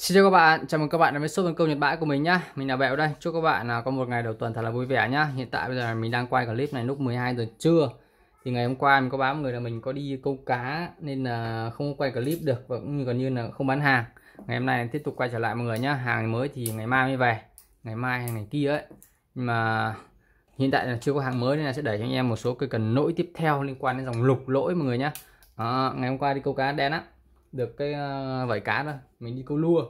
Xin chào các bạn, chào mừng các bạn đến với số con câu Nhật Bãi của mình nhá. Mình là Bẹo đây. Chúc các bạn à, có một ngày đầu tuần thật là vui vẻ nhá. Hiện tại bây giờ mình đang quay clip này lúc 12 giờ trưa. Thì ngày hôm qua mình có báo người là mình có đi câu cá nên là không quay clip được và cũng như còn như là không bán hàng. Ngày hôm nay tiếp tục quay trở lại mọi người nhá. Hàng mới thì ngày mai mới về. Ngày mai hay ngày kia ấy. Nhưng mà hiện tại là chưa có hàng mới nên là sẽ để cho anh em một số cây cần lỗi tiếp theo liên quan đến dòng lục lỗi mọi người nhá. À, ngày hôm qua đi câu cá đen á được cái ờ, vảy cá thôi mình đi câu lua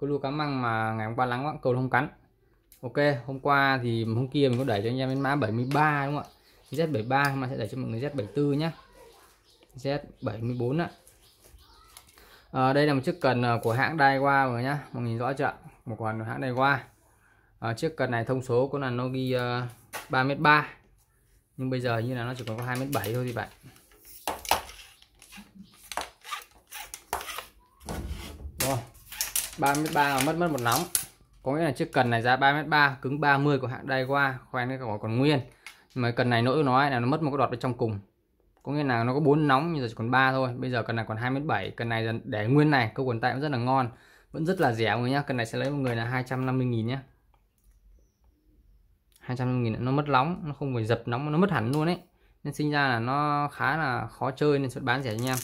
câu lua cá măng mà ngày hôm qua lắng quá câu không cắn ok hôm qua thì hôm kia mình có đẩy cho anh em đến mã 73 đúng không ạ Z73 mà sẽ đẩy cho mọi người Z74 nhá Z74 ạ à, đây là một chiếc cần ờ, của hãng Daiwa rồi nhá mọi nhìn rõ chưa một còn hãng Daiwa à, ờ, chiếc cần này thông số có là nó ghi uh, 3m3 nhưng bây giờ như là nó chỉ còn có 2m7 thôi thì bạn 33 mà mất mất một nóng có nghĩa là chiếc cần này giá 3m3 cứng 30 của hãng Daiwa khoen cái còn, còn nguyên mà cần này nỗi của nó là nó mất một cái đọt bên trong cùng có nghĩa là nó có bốn nóng nhưng giờ chỉ còn ba thôi bây giờ cần này còn 2m7 cần này để nguyên này câu quần tay cũng rất là ngon vẫn rất là rẻ người nhá cần này sẽ lấy một người là 250 nghìn nhá 250 nghìn nó mất nóng nó không phải dập nóng nó mất hẳn luôn ấy nên sinh ra là nó khá là khó chơi nên sẽ bán rẻ cho anh em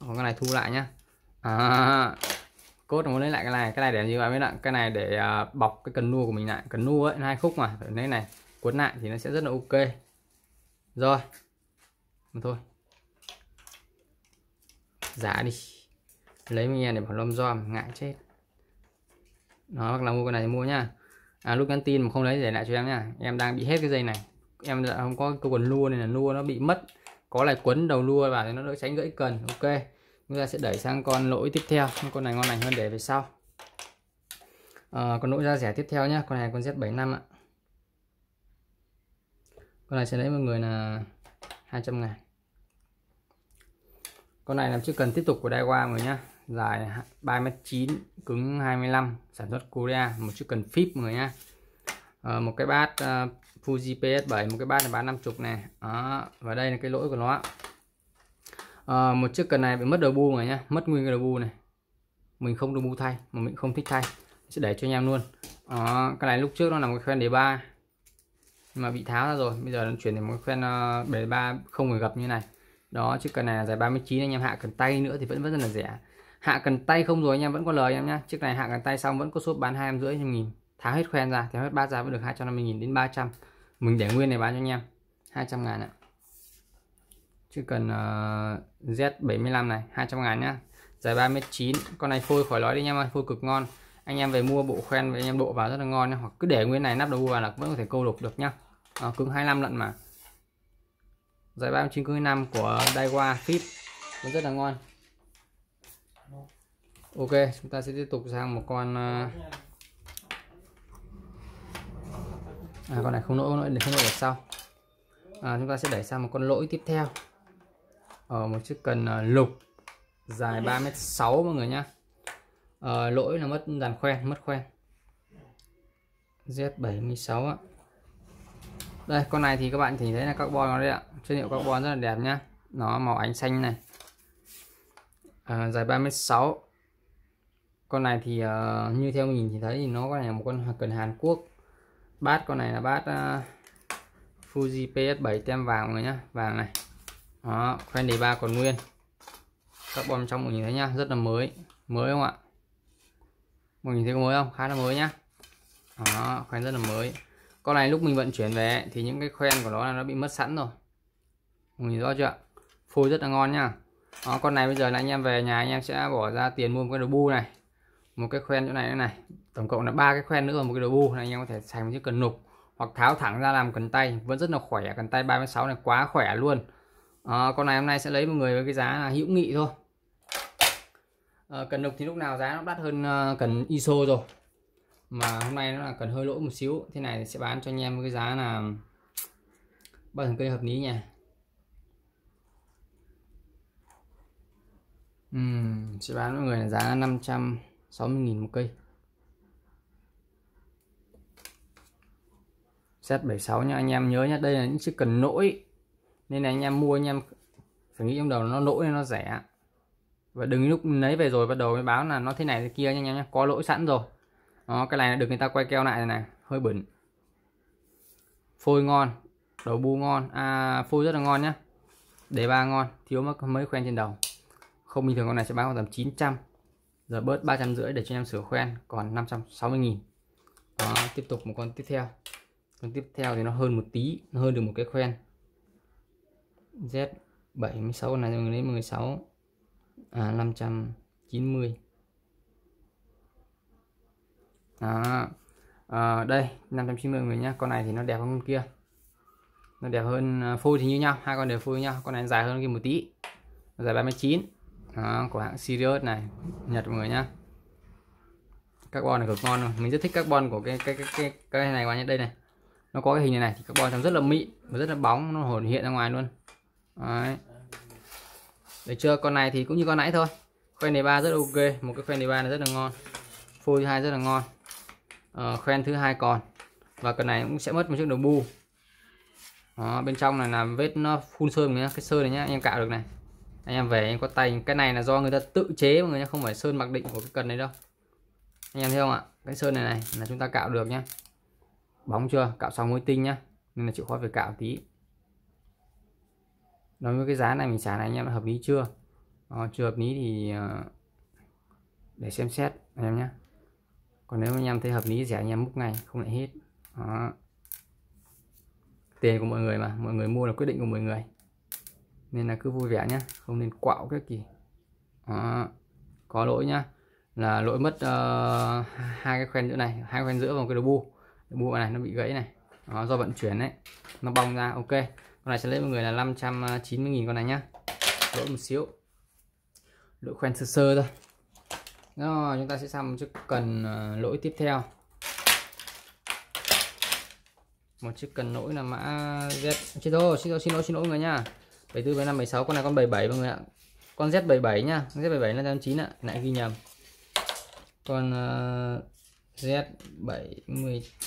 còn cái này thu lại nhá à, cốt muốn lấy lại cái này cái này để làm gì bạn biết ạ cái này để uh, bọc cái cần nua của mình lại cần nua ấy hai khúc mà lấy này cuốn lại thì nó sẽ rất là ok rồi mà thôi giả đi lấy mình để bảo lâm giòm ngại chết nó hoặc là mua cái này thì mua nhá à, lúc nhắn tin mà không lấy để lại cho em nhá em đang bị hết cái dây này em đã không có cái quần lua này là lua nó bị mất có lại quấn đầu lua vào thì nó đỡ tránh gãy cần ok chúng ta sẽ đẩy sang con lỗi tiếp theo con này ngon lành hơn để về sau à, con lỗi ra rẻ tiếp theo nhé con này con Z75 ạ con này sẽ lấy một người là 200 ngàn con này làm chưa cần tiếp tục của Daiwa rồi nhé, dài 3m9 cứng 25 sản xuất Korea một chiếc cần phíp người nhé. à, ờ, một cái bát uh, Fuji PS7 một cái bát là bán 50 này đó. và đây là cái lỗi của nó à, một chiếc cần này bị mất đầu bu này nhá mất nguyên cái đầu bu này mình không đầu bu thay mà mình không thích thay sẽ để cho anh em luôn à, cái này lúc trước nó là một khoen đề ba mà bị tháo ra rồi bây giờ nó chuyển thành một khoen ờ, đề ba không người gặp như này đó chiếc cần này là dài 39 anh em hạ cần tay nữa thì vẫn rất là rẻ hạ cần tay không rồi anh em vẫn có lời anh em nhé chiếc này hạ cần tay xong vẫn có số bán hai trăm rưỡi nghìn tháo hết khoen ra tháo hết ba ra vẫn được 250 nghìn đến 300 mình để nguyên này bán cho anh em 200 ngàn ạ chứ cần uh, ờ, Z75 này 200 ngàn nhá dài 3m9 con này phôi khỏi nói đi nha em ơi phôi cực ngon anh em về mua bộ khen với anh em độ vào rất là ngon nhá hoặc cứ để nguyên này nắp đầu vào là vẫn có thể câu lục được nhá à, cứng 25 lận mà dài 39 cứng 5 của Daiwa Fit vẫn rất là ngon Ok chúng ta sẽ tiếp tục sang một con ờ, à, con này không lỗi không nỗi để không nỗi được sau à, chúng ta sẽ đẩy sang một con lỗi tiếp theo ở ờ, một chiếc cần ờ, lục dài 3m6 mọi người nhá à, lỗi là mất dàn khoen mất khoen Z76 ạ đây con này thì các bạn thì thấy là carbon nó đấy ạ chất liệu carbon rất là đẹp nhá nó màu ánh xanh này à, dài 3m6 con này thì uh, như theo mình thì thấy thì nó con này là một con cần Hàn Quốc bát con này là bát uh, Fuji PS7 tem vàng này nhá vàng này đó khoen đề ba còn nguyên các bom trong mình nhìn thấy nhá rất là mới mới không ạ mình nhìn thấy có mới không khá là mới nhá đó khoen rất là mới con này lúc mình vận chuyển về thì những cái khoen của nó là nó bị mất sẵn rồi mình nhìn rõ chưa phôi rất là ngon nhá đó, con này bây giờ là anh em về nhà anh em sẽ bỏ ra tiền mua một cái đầu bu này một cái khoen chỗ này nữa này tổng cộng là ba cái khoen nữa một cái đầu bu này anh em có thể thành một chiếc cần nục hoặc tháo thẳng ra làm cần tay vẫn rất là khỏe cần tay 36 này quá khỏe luôn à, con này hôm nay sẽ lấy một người với cái giá là hữu nghị thôi à, cần đục thì lúc nào giá nó đắt hơn ờ, cần ISO rồi mà hôm nay nó là cần hơi lỗ một xíu thế này sẽ bán cho anh em với cái giá là bao thần cây hợp lý nha uhm, sẽ bán mọi người là giá 560.000 một cây set 76 nha anh em nhớ nhé đây là những chiếc cần nỗi nên là anh em mua anh em phải nghĩ trong đầu nó lỗi nó rẻ và đừng lúc lấy về rồi bắt đầu mới báo là nó thế này thế kia nha anh em nhé có lỗi sẵn rồi đó cái này được người ta quay keo lại này, này hơi bẩn phôi ngon đầu bu ngon à, phôi rất là ngon nhá để ba ngon thiếu mất mấy khoen trên đầu không bình thường con này sẽ bán khoảng tầm 900 giờ bớt 300 rưỡi để cho anh em sửa khoen còn 560.000 đó tiếp tục một con tiếp theo con tiếp theo thì nó hơn một tí nó hơn được một cái khoen Z 76 này mình lấy 16 à, 590 à, à, đây 590 người nhá con này thì nó đẹp hơn con kia nó đẹp hơn à, phôi thì như nhau hai con đều phôi nhau con này dài hơn kia một tí dài 39 à, của hãng Sirius này Nhật mọi người nhá carbon này cực ngon luôn mình rất thích carbon của cái cái cái cái, cái này quá nhé đây này nó có cái hình này này thì carbon trông rất là mịn và rất là bóng nó hồn hiện ra ngoài luôn Đấy. Được chưa? Con này thì cũng như con nãy thôi. Khoen này ba rất ok, một cái khoen này ba này rất là ngon. Phôi thứ hai rất là ngon. Ờ, khoen thứ hai còn. Và con này cũng sẽ mất một chiếc đầu bu. Đó, bên trong này là vết nó phun sơn nhá, cái sơn này nhá, anh em cạo được này. Anh em về anh có tay cái này là do người ta tự chế mọi người nhá, không phải sơn mặc định của cái cần này đâu. Anh em thấy không ạ? Cái sơn này này là chúng ta cạo được nhá. Bóng chưa? Cạo xong mới tinh nhá. Nên là chịu khó phải cạo tí nói với cái giá này mình trả này anh em hợp lý chưa à, chưa hợp lý thì ờ, để xem xét anh em nhé còn nếu anh em thấy hợp lý rẻ anh em múc ngay không lại hết đó. tiền của mọi người mà mọi người mua là quyết định của mọi người nên là cứ vui vẻ nhé không nên quạo cái kỳ đó. có lỗi nhá là lỗi mất uh, hai cái khoen giữa này hai khoen giữa vào cái đầu bu bu này nó bị gãy này đó, do vận chuyển đấy nó bong ra ok con này sẽ lấy mọi người là 590.000 con này nhá lỗi một xíu lỗi khoen sơ sơ thôi nó chúng ta sẽ xăm một chiếc cần ờ, lỗi tiếp theo một chiếc cần lỗi là mã Z xin lỗi xin lỗi xin lỗi xin lỗi người nha 74 75 76 con này con 77 mọi người ạ con Z77 nhá Z77 là 89 ạ lại ghi nhầm con uh, ờ,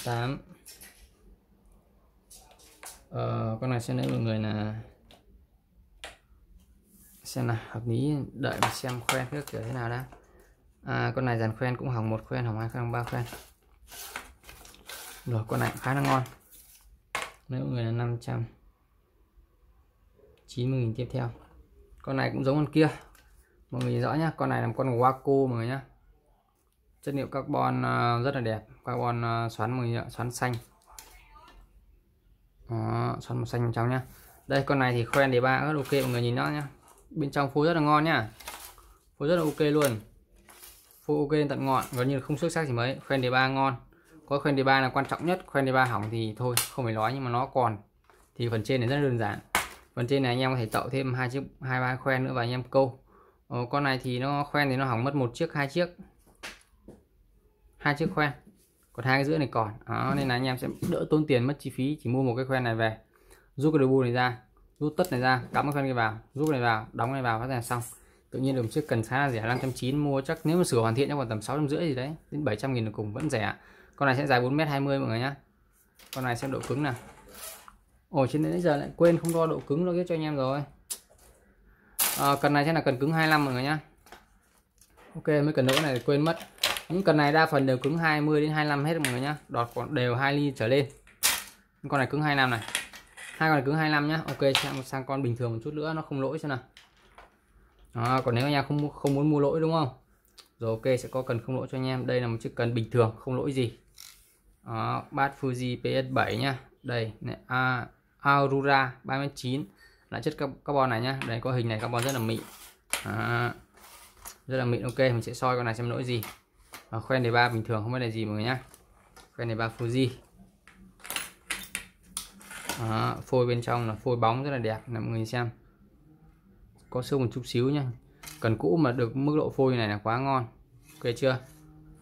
Z718 uh, con này xem đấy mọi người là xem nào hợp lý đợi mình xem khoen nước kiểu thế nào đã à, con này dàn khoen cũng hỏng một khoen hỏng hai khoen hỏng ba khoen rồi con này khá là ngon nếu người là 500 90.000 tiếp theo con này cũng giống con kia mọi người rõ nhá con này là con Waco mọi người nhá chất liệu carbon ờ, rất là đẹp carbon ờ, xoắn mọi người ạ xoắn xanh đó, son màu xanh trong nhá đây con này thì khoen để ba rất ok mọi người nhìn nó nhá bên trong phối rất là ngon nhá phối rất là ok luôn phối ok tận ngọn gần như không xuất sắc gì mấy khoen để ba ngon có khoen đề ba là quan trọng nhất khoen đề ba hỏng thì thôi không phải nói nhưng mà nó còn thì phần trên này rất đơn giản phần trên này anh em có thể tạo thêm hai chiếc hai ba khoen nữa và anh em câu ờ, con này thì nó khoen thì nó hỏng mất một chiếc hai chiếc hai chiếc khoen còn hai cái rưỡi này còn đó, ừ. nên là anh em sẽ đỡ tốn tiền mất chi phí chỉ mua một cái khoen này về rút cái đầu bu này ra rút tất này ra cắm cái khoen này vào rút này vào đóng này vào phát ra xong tự nhiên đồng chiếc cần khá là rẻ chín mua chắc nếu mà sửa hoàn thiện trong khoảng tầm sáu trăm rưỡi gì đấy đến 700 nghìn là cùng vẫn rẻ con này sẽ dài 4m20 mọi người nhá con này xem độ cứng nào ồ trên đến giờ lại quên không đo độ cứng nó cho anh em rồi à, cần này sẽ là cần cứng 25 mọi người nhá ok mới cần đỡ này quên mất những cần này đa phần đều cứng 20 đến 25 hết mọi người nhá đọt đều 2 ly trở lên con này cứng 25 này hai con này cứng 25 nhá ok sang sang con bình thường một chút nữa nó không lỗi xem nào đó, còn nếu anh em không không muốn mua lỗi đúng không rồi ok sẽ có cần không lỗi cho anh em đây là một chiếc cần bình thường không lỗi gì đó, bát Fuji PS7 nhá đây này, à, Aurora 39 là chất carbon này nhá đây có hình này carbon rất là mịn à, rất là mịn ok mình sẽ soi con này xem lỗi gì à, khoen đề ba bình thường không vấn đề gì mọi người nhá khoen đề ba Fuji à, phôi bên trong là phôi bóng rất là đẹp là mọi người xem có sâu một chút xíu nhá cần cũ mà được mức độ phôi này là quá ngon ok chưa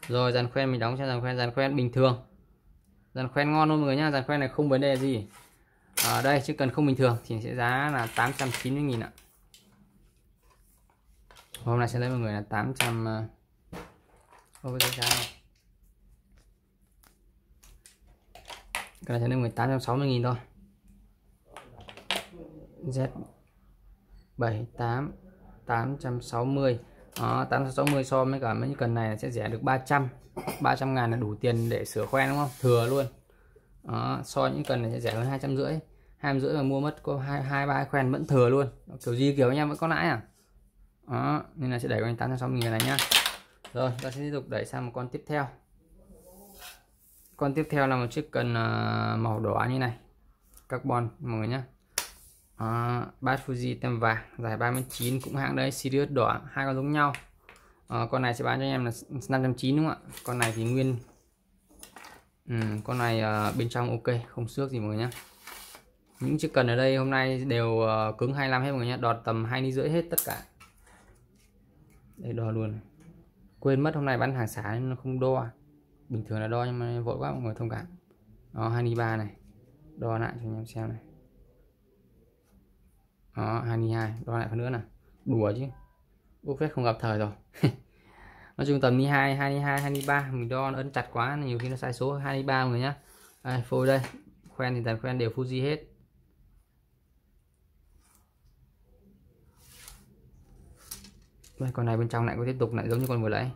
rồi dàn khoen mình đóng cho dàn khoen dàn khoen bình thường dàn khoen ngon luôn mọi người nhá dàn khoen này không vấn đề gì ở à, đây chứ cần không bình thường thì sẽ giá là 890.000 ạ hôm nay sẽ lấy mọi người là 800 Ô cái giá này Cái này sẽ lên 1860 nghìn thôi Z 7 8 860 đó, 860 so với cả mấy cần này sẽ rẻ được 300 300 ngàn là đủ tiền để sửa khoen đúng không thừa luôn đó, so những cần này sẽ rẻ hơn 250 hai rưỡi mà mua mất có hai hai ba khoen vẫn thừa luôn kiểu gì kiểu anh em vẫn có lãi à đó, nên là sẽ đẩy quanh 860 nghìn này nhá rồi ta sẽ tiếp tục đẩy sang một con tiếp theo con tiếp theo là một chiếc cần à, màu đỏ như này carbon mọi người nhé à, bát Fuji tem vàng giải 39 cũng hãng đấy Sirius đỏ hai con giống nhau à, con này sẽ bán cho anh em là 590 đúng không ạ con này thì nguyên ừ, con này à, bên trong ok không xước gì mọi người nhé những chiếc cần ở đây hôm nay đều à, cứng 25 hết mọi người nhé đọt tầm hai đi rưỡi hết tất cả đây đo luôn này quên mất hôm nay bán hàng xả nên nó không đo bình thường là đo nhưng mà vội quá mọi người thông cảm đó 23 này đo lại cho anh em xem này đó 22 đo lại phần nữa này đùa chứ bốc phép không gặp thời rồi nói chung tầm 22 22 23 mình đo nó ấn chặt quá nhiều khi nó sai số 23 người nhá đây, phôi đây khoen thì tài khoen đều Fuji hết đây con này bên trong lại có tiếp tục lại giống như con vừa nãy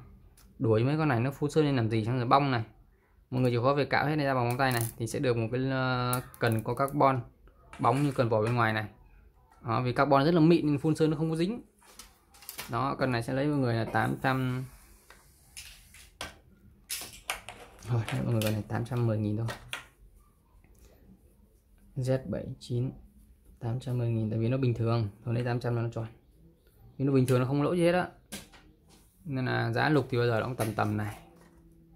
đuổi mấy con này nó phun sơn lên làm gì xong rồi bong này mọi người chịu khó về cạo hết này ra bằng móng tay này thì sẽ được một cái ờ, cần có carbon bóng như cần vỏ bên ngoài này đó, vì carbon rất là mịn nên phun sơn nó không có dính đó cần này sẽ lấy mọi người là 800 rồi mọi người này 810 nghìn thôi Z79 810 nghìn tại vì nó bình thường thôi lấy 800 là nó tròn chứ nó bình thường nó không lỗ gì hết á nên là giá lục thì bây giờ nó cũng tầm tầm này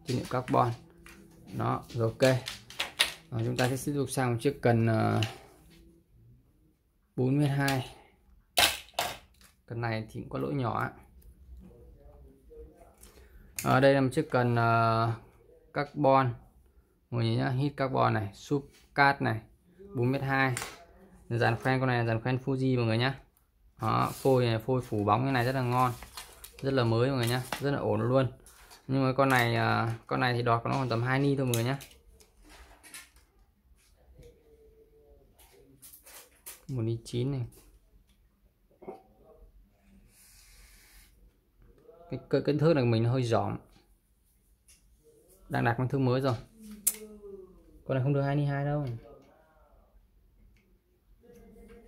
trên liệu carbon nó rồi ok rồi chúng ta sẽ tiếp tục sang một chiếc cần uh, ờ, 42 cần này thì cũng có lỗi nhỏ ở đây là một chiếc cần uh, carbon mọi người nhá hit carbon này subcat này 4m2 dàn khoen con này là dàn khoen Fuji mọi người nhá đó, phôi này phôi phủ bóng như này rất là ngon rất là mới mọi người nhá rất là ổn luôn nhưng mà con này à, con này thì đọt của nó còn tầm 2 ni thôi mọi người nhá một ni chín này cái, cái kích thước này mình hơi giỏm đang đặt con thứ mới rồi con này không được 22 đâu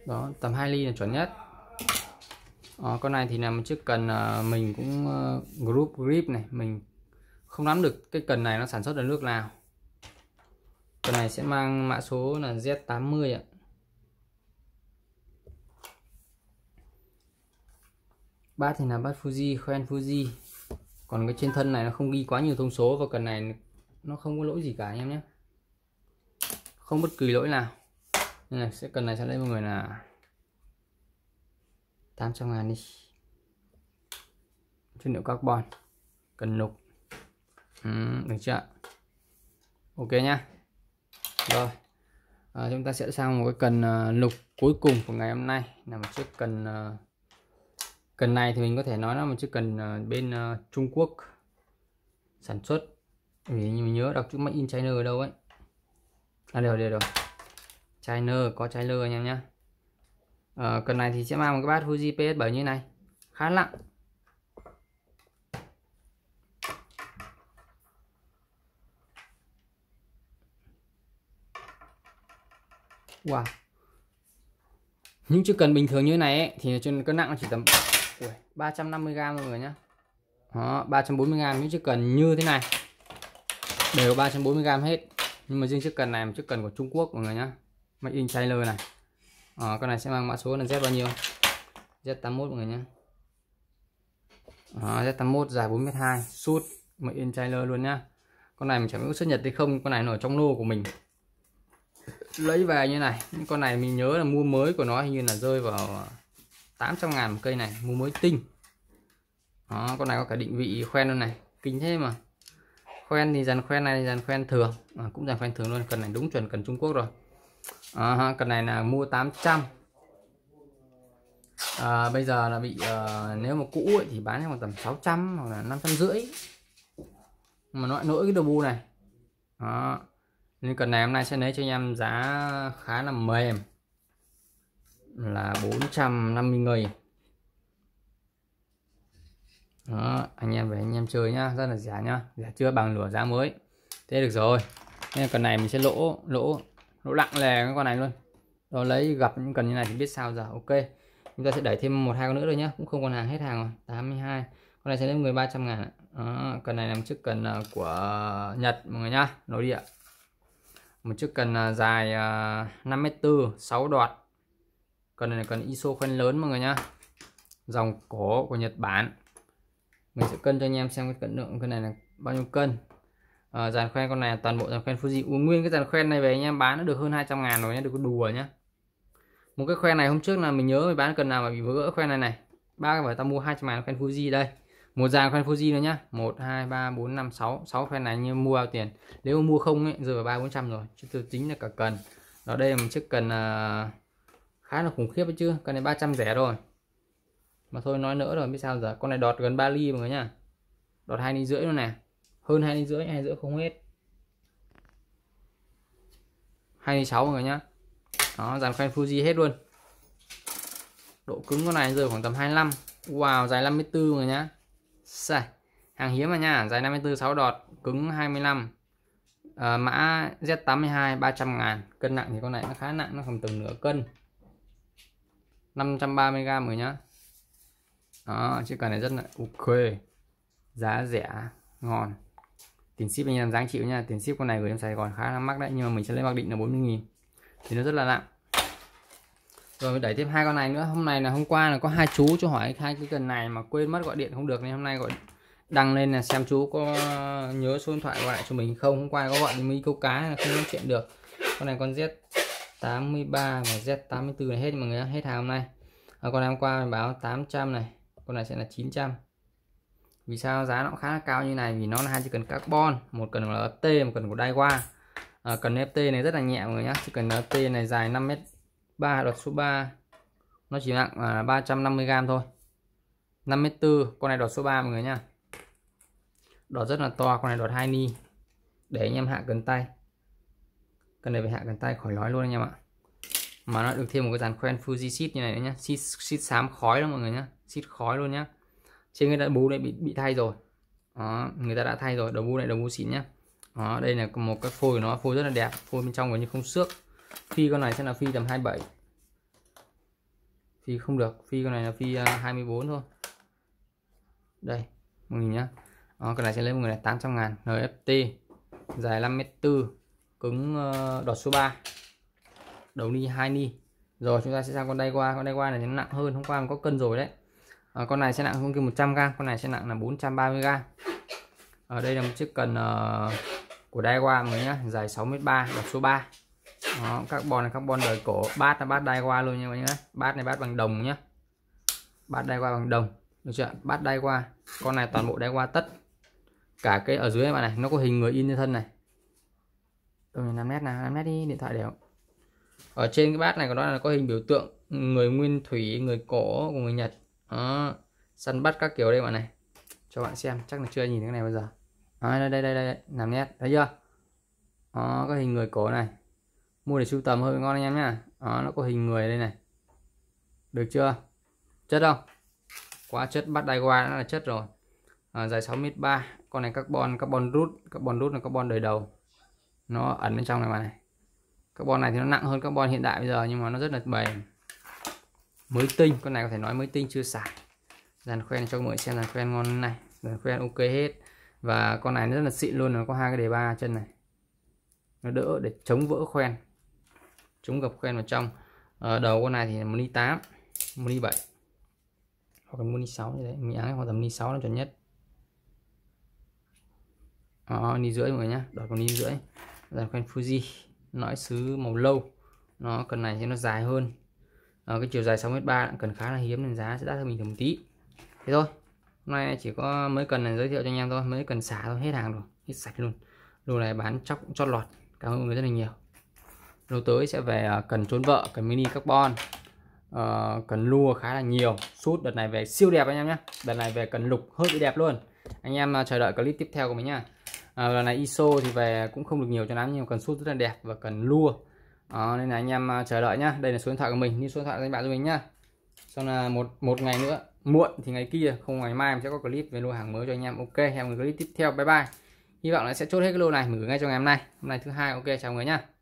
đó tầm 2 ly là chuẩn nhất à, con này thì là một chiếc cần à, mình cũng à, group grip này mình không nắm được cái cần này nó sản xuất ở nước nào con này sẽ mang mã số là Z80 ạ bát thì là bát Fuji khoen Fuji còn cái trên thân này nó không ghi quá nhiều thông số và cần này nó không có lỗi gì cả anh em nhé không bất kỳ lỗi nào nên là sẽ cần này sẽ lấy mọi người là 800 ngàn đi chất liệu carbon cần lục, ừ, được chưa ok nhá rồi à, chúng ta sẽ sang một cái cần uh, lục cuối cùng của ngày hôm nay là một chiếc cần uh, cần này thì mình có thể nói là một chiếc cần uh, bên uh, Trung Quốc sản xuất vì mình nhớ đọc chữ made in China ở đâu ấy à đều đều rồi China có China anh em nhá à, cần này thì sẽ mang một cái bát Fuji PS7 như này khá nặng Wow Những chiếc cần bình thường như này ấy, thì trên cân nặng chỉ tầm Ui, 350g mọi người nhá Đó, 340g những chiếc cần như thế này Đều 340g hết Nhưng mà riêng chiếc cần này một chiếc cần của Trung Quốc mọi người nhá Made in China này à, con này sẽ mang mã số là Z bao nhiêu Z81 mọi người nhé à, Z81 dài 4m2 sút made in China luôn nhá con này mình chẳng biết xuất nhật hay không con này nó ở trong lô của mình lấy về như này con này mình nhớ là mua mới của nó hình như là rơi vào 800 ngàn một cây này mua mới tinh đó, con này có cả định vị khoen luôn này kinh thế mà khoen thì dàn khoen này dàn khoen thường à, cũng dàn khoen thường luôn cần này đúng chuẩn cần Trung Quốc rồi à, con này là mua 800 à, bây giờ là bị à, nếu mà cũ ấy, thì bán khoảng tầm 600 hoặc là 500 rưỡi mà nó lại nỗi cái đầu bu này đó nên cần này hôm nay sẽ lấy cho anh em giá khá là mềm là 450 người đó, anh em về anh em chơi nhá rất là rẻ nhá rẻ chưa bằng lửa giá mới thế được rồi nên cần này mình sẽ lỗ lỗ nó lặng lè cái con này luôn đó lấy gặp những cần như này thì biết sao giờ ok chúng ta sẽ đẩy thêm một hai con nữa thôi nhé cũng không còn hàng hết hàng rồi 82 con này sẽ đến 1300 ngàn đó, cần này làm chiếc cần à, của Nhật mọi người nhá nội địa một chiếc cần à, dài 5m4 6 đoạt cần này là cần ISO khoen lớn mọi người nhá dòng cổ của Nhật Bản mình sẽ cân cho anh em xem cái cân lượng cái này là bao nhiêu cân à, dàn khoen con này toàn bộ dàn khoen Fuji uống nguyên cái dàn khoen này về anh em bán nó được hơn 200 ngàn rồi nhé đừng có đùa nhé. một cái khoen này hôm trước là mình nhớ mình bán cần nào mà bị vỡ khoen này này ba cái phải ta mua 200 ngàn khoen Fuji đây một dàn khoen Fuji nữa nhá 1 2 3 4 5 6 6 khoen này như mua bao tiền nếu mua không ấy giờ ba bốn trăm rồi chứ tôi tính là cả cần đó đây là một chiếc cần à, khá là khủng khiếp đấy chứ cần này 300 rẻ rồi mà thôi nói nữa rồi biết sao giờ con này đọt gần 3 ly mọi người nhá đọt hai ly rưỡi luôn nè hơn hai đến rưỡi hai rưỡi không hết hai sáu mọi người nhá đó dàn khoen Fuji hết luôn độ cứng con này rơi khoảng tầm 25 wow dài 54 mọi người nhá Xài. hàng hiếm mà nha dài 54 6 đọt cứng 25 à, ờ, mã Z82 300 ngàn cân nặng thì con này nó khá nặng nó khoảng tầm nửa cân 530 gram rồi nhá đó chiếc cần này rất là ok giá rẻ ngon tiền ship anh em dáng chịu nha tiền ship con này gửi em Sài Gòn khá là mắc đấy nhưng mà mình sẽ lấy mặc định là 40 nghìn thì nó rất là nặng rồi mình đẩy thêm hai con này nữa hôm nay là hôm qua là có hai chú cho hỏi hai cái cần này mà quên mất gọi điện không được nên hôm nay gọi đăng lên là xem chú có nhớ số điện thoại gọi lại cho mình không hôm qua có gọi đi câu cá là không nói chuyện được con này con z 83 và z 84 này hết mọi người hết hàng hôm nay à, con này hôm qua mình báo 800 này con này sẽ là 900 vì sao giá nó cũng khá là cao như này vì nó là hai chiếc cần carbon một cần là FT một cần của Daiwa à, cần FT này rất là nhẹ mọi người nhé chỉ cần FT này dài 5 m 3 đợt số 3 nó chỉ nặng à, 350 g thôi 5 m 4 con này đọt số 3 mọi người nha đọt rất là to con này đọt 2 ni để anh em hạ cần tay cần này phải hạ cần tay khỏi nói luôn anh em ạ mà nó được thêm một cái dàn quen Fuji sheet như này nữa nhá sheet, xám khói đó mọi người nhé sheet khói luôn nhá trên người ta bú này bị bị thay rồi đó, người ta đã thay rồi đầu bú này đầu bú xịn nhá đó, đây là một cái phôi của nó phôi rất là đẹp phôi bên trong gần như không xước phi con này sẽ là phi tầm 27 phi không được phi con này là phi 24 à, thôi đây mọi người nhá đó, con này sẽ lấy một người này 800 ngàn NFT dài 5m4 cứng ờ, đọt số 3 đầu ni 2 ni rồi chúng ta sẽ sang con đây qua con đây qua này nó nặng hơn hôm qua mình có cân rồi đấy à, con này sẽ nặng không kia 100g con này sẽ nặng là 430g ở đây là một chiếc cần uh, của Daiwa mới nhá dài 6m3 đọc số 3 Đó, carbon là carbon đời cổ bát là bát Daiwa luôn nha mọi người bát này bát bằng đồng nhá bát Daiwa bằng đồng được chưa bát Daiwa con này toàn bộ Daiwa tất cả cái ở dưới này này nó có hình người in trên thân này tôi 5 mét nào 5 mét đi điện thoại đều ở trên cái bát này của nó là có hình biểu tượng người nguyên thủy người cổ của người Nhật đó săn bắt các kiểu đây bạn này cho bạn xem chắc là chưa nhìn cái này bao giờ đó, đây, đây đây đây làm nét thấy chưa đó có hình người cổ này mua để sưu tầm hơi ngon anh em nhá đó nó có hình người đây này được chưa chất không quá chất bắt đai qua nó là chất rồi à, dài 6 mét 3 con này carbon carbon rút carbon rút là carbon đời đầu nó ẩn bên trong này bạn này carbon này thì nó nặng hơn carbon hiện đại bây giờ nhưng mà nó rất là bền mới tinh con này có thể nói mới tinh chưa xài dàn khoen cho mọi bạn xem dàn khoen ngon này dàn khoen ok hết và con này nó rất là xịn luôn nó có hai cái đề ba chân này nó đỡ để chống vỡ khoen chống gập khoen vào trong à, đầu con này thì là mini 8 mini bảy hoặc là mini sáu như đấy mình áng hoặc tầm mini sáu là chuẩn nhất đó, ờ, ni rưỡi mọi người nhá đó còn ni rưỡi dàn khoen Fuji nõi xứ màu lâu nó cần này thì nó dài hơn à, cái chiều dài 6m3 cần khá là hiếm nên giá sẽ đắt hơn bình thường một tí thế thôi hôm nay chỉ có mấy cần này giới thiệu cho anh em thôi mấy cần xả thôi hết hàng rồi hết sạch luôn đồ này bán chóc chót lọt cảm ơn mọi người rất là nhiều lô tới sẽ về ờ, cần trốn vợ cần mini carbon uh, cần lua khá là nhiều sút đợt này về siêu đẹp anh em nhé đợt này về cần lục hơi bị đẹp luôn anh em chờ đợi clip tiếp theo của mình nha à, lần này ISO thì về cũng không được nhiều cho lắm nhưng cần sút rất là đẹp và cần lua đó, nên là anh em à, chờ đợi nhá đây là số điện thoại của mình như số điện thoại của anh bạn cho mình nhá sau là một một ngày nữa muộn thì ngày kia không ngày mai em sẽ có clip về lô hàng mới cho anh em ok hẹn một clip tiếp theo bye bye hy vọng là sẽ chốt hết cái lô này mình gửi ngay cho ngày hôm nay hôm nay thứ hai ok chào mọi người nhá